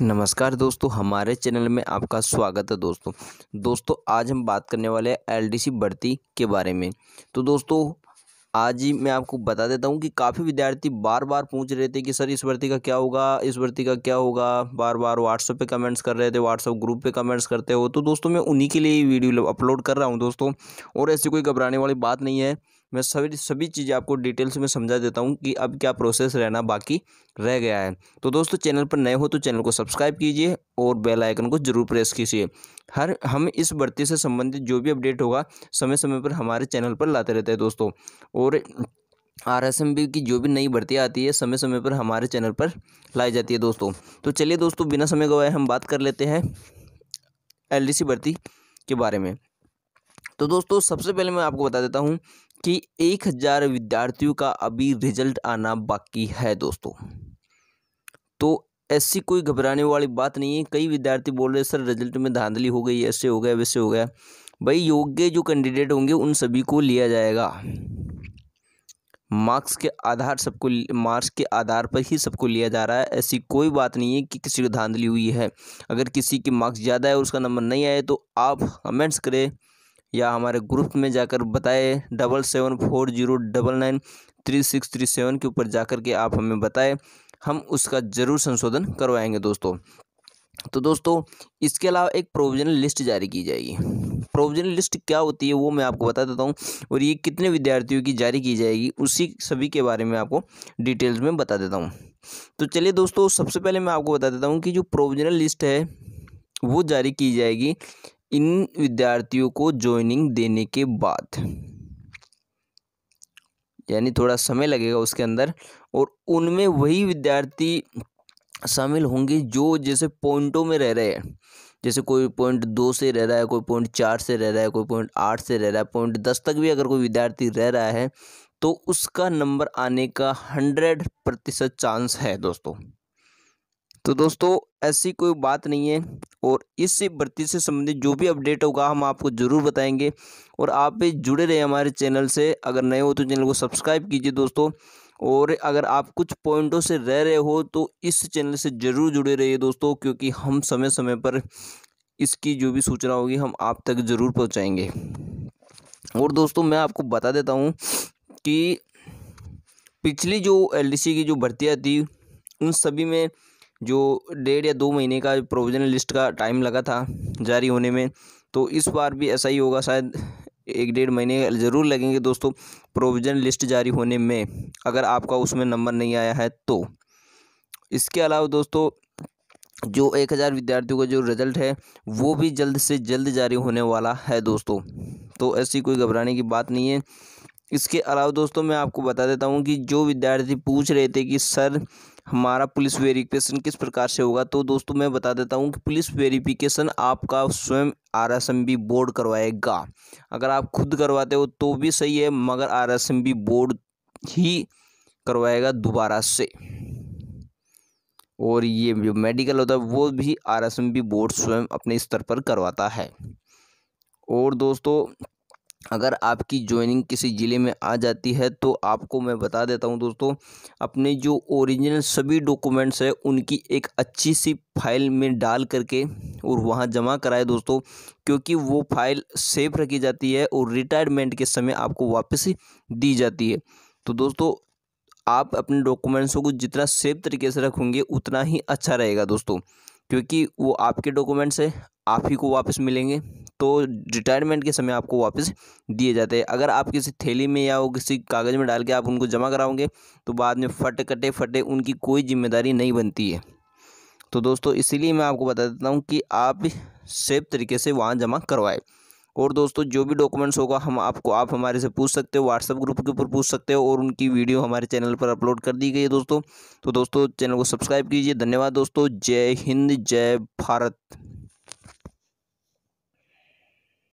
नमस्कार दोस्तों हमारे चैनल में आपका स्वागत है दोस्तों दोस्तों आज हम बात करने वाले हैं एलडीसी भर्ती के बारे में तो दोस्तों आज ही मैं आपको बता देता हूँ कि काफ़ी विद्यार्थी बार बार पूछ रहे थे कि सर इस भर्ती का क्या होगा इस भर्ती का क्या होगा बार बार व्हाट्सअप पे कमेंट्स कर रहे थे व्हाट्सएप ग्रुप पे कमेंट्स करते हो तो दोस्तों मैं उन्हीं के लिए वीडियो अपलोड कर रहा हूँ दोस्तों और ऐसी कोई घबराने वाली बात नहीं है मैं सभी सभी चीज़ें आपको डिटेल्स में समझा देता हूँ कि अब क्या प्रोसेस रहना बाकी रह गया है तो दोस्तों चैनल पर नए हो तो चैनल को सब्सक्राइब कीजिए और बेल आइकन को जरूर प्रेस कीजिए हर हम इस भर्ती से संबंधित जो भी अपडेट होगा समय समय पर हमारे चैनल पर लाते रहते हैं दोस्तों और आर एस एम बी की जो भी नई भर्ती आती है समय समय पर हमारे चैनल पर लाई जाती है दोस्तों तो चलिए दोस्तों बिना समय गवाए हम बात कर लेते हैं एल डी सी भर्ती के बारे में तो दोस्तों सबसे पहले मैं आपको बता देता हूँ कि एक हज़ार विद्यार्थियों का अभी रिजल्ट आना बाकी है दोस्तों तो ऐसी कोई घबराने वाली बात नहीं है कई विद्यार्थी बोल रहे सर रिजल्ट में धांधली हो गई ऐसे हो गया वैसे हो गया भाई योग्य जो कैंडिडेट होंगे उन सभी को लिया जाएगा मार्क्स के आधार सबको मार्क्स के आधार पर ही सबको लिया जा रहा है ऐसी कोई बात नहीं है कि किसी को धांधली हुई है अगर किसी के मार्क्स ज़्यादा है उसका नंबर नहीं आए तो आप कमेंट्स करें या हमारे ग्रुप में जाकर बताएं double seven four zero double nine three six three seven के ऊपर जाकर के आप हमें बताएं हम उसका ज़रूर संशोधन करवाएंगे दोस्तों तो दोस्तों इसके अलावा एक प्रोविजनल लिस्ट जारी की जाएगी प्रोविजनल लिस्ट क्या होती है वो मैं आपको बता देता हूँ और ये कितने विद्यार्थियों की जारी की जाएगी उसी सभी के बारे में आपको डिटेल्स में बता देता हूँ तो चलिए दोस्तों सबसे पहले मैं आपको बता देता हूँ कि जो प्रोविजनल लिस्ट है वो जारी की जाएगी इन विद्यार्थियों को ज्वाइनिंग देने के बाद यानी थोड़ा समय लगेगा उसके अंदर और उनमें वही विद्यार्थी शामिल होंगे जो जैसे पॉइंटों में रह रहे हैं जैसे कोई पॉइंट दो से रह रहा है कोई पॉइंट चार से रह रहा है कोई पॉइंट आठ से रह रहा है पॉइंट दस तक भी अगर कोई विद्यार्थी रह रहा है तो उसका नंबर आने का हंड्रेड प्रतिशत चांस है दोस्तों तो दोस्तों ऐसी कोई बात नहीं है और इस भर्ती से संबंधित जो भी अपडेट होगा हम आपको ज़रूर बताएंगे और आप भी जुड़े रहे हमारे चैनल से अगर नए हो तो चैनल को सब्सक्राइब कीजिए दोस्तों और अगर आप कुछ पॉइंटों से रह रहे हो तो इस चैनल से ज़रूर जुड़े रहिए दोस्तों क्योंकि हम समय समय पर इसकी जो भी सूचना होगी हम आप तक ज़रूर पहुँचाएँगे और दोस्तों मैं आपको बता देता हूँ कि पिछली जो एल की जो भर्तियाँ थी उन सभी में जो डेढ़ या दो महीने का प्रोविजनल लिस्ट का टाइम लगा था जारी होने में तो इस बार भी ऐसा ही होगा शायद एक डेढ़ महीने ज़रूर लगेंगे दोस्तों प्रोविज़न लिस्ट जारी होने में अगर आपका उसमें नंबर नहीं आया है तो इसके अलावा दोस्तों जो एक हज़ार विद्यार्थियों का जो रिज़ल्ट है वो भी जल्द से जल्द जारी होने वाला है दोस्तों तो ऐसी कोई घबराने की बात नहीं है इसके अलावा दोस्तों मैं आपको बता देता हूँ कि जो विद्यार्थी पूछ रहे थे कि सर हमारा पुलिस वेरिफिकेशन किस प्रकार से होगा तो दोस्तों मैं बता देता हूँ कि पुलिस वेरिफिकेशन आपका स्वयं R S M B board करवाएगा अगर आप खुद करवाते हो तो भी सही है मगर R S M B board ही करवाएगा दोबारा से और ये जो मेडिकल होता है वो भी R S M B board स्वयं अपने स्तर पर करवाता है और दोस्तों अगर आपकी ज्वाइनिंग किसी ज़िले में आ जाती है तो आपको मैं बता देता हूं दोस्तों अपने जो ओरिजिनल सभी डॉक्यूमेंट्स है उनकी एक अच्छी सी फाइल में डाल करके और वहां जमा कराए दोस्तों क्योंकि वो फाइल सेफ रखी जाती है और रिटायरमेंट के समय आपको वापस दी जाती है तो दोस्तों आप अपने डॉक्यूमेंट्सों को जितना सेफ तरीके से रखोगे उतना ही अच्छा रहेगा दोस्तों क्योंकि वो आपके डॉक्यूमेंट्स हैं आप ही को वापस मिलेंगे तो रिटायरमेंट के समय आपको वापस दिए जाते हैं अगर आप किसी थैली में या वो किसी कागज़ में डाल के आप उनको जमा कराओगे तो बाद में फट कटे फटे उनकी कोई जिम्मेदारी नहीं बनती है तो दोस्तों इसीलिए मैं आपको बता देता हूँ कि आप सेफ तरीके से वहाँ जमा करवाए और दोस्तों जो भी डॉक्यूमेंट्स होगा हम आपको आप हमारे से पूछ सकते हो व्हाट्सएप ग्रुप के ऊपर पूछ सकते हो और उनकी वीडियो हमारे चैनल पर अपलोड कर दी गई है दोस्तों तो दोस्तों चैनल को सब्सक्राइब कीजिए धन्यवाद दोस्तों जय हिंद जय भारत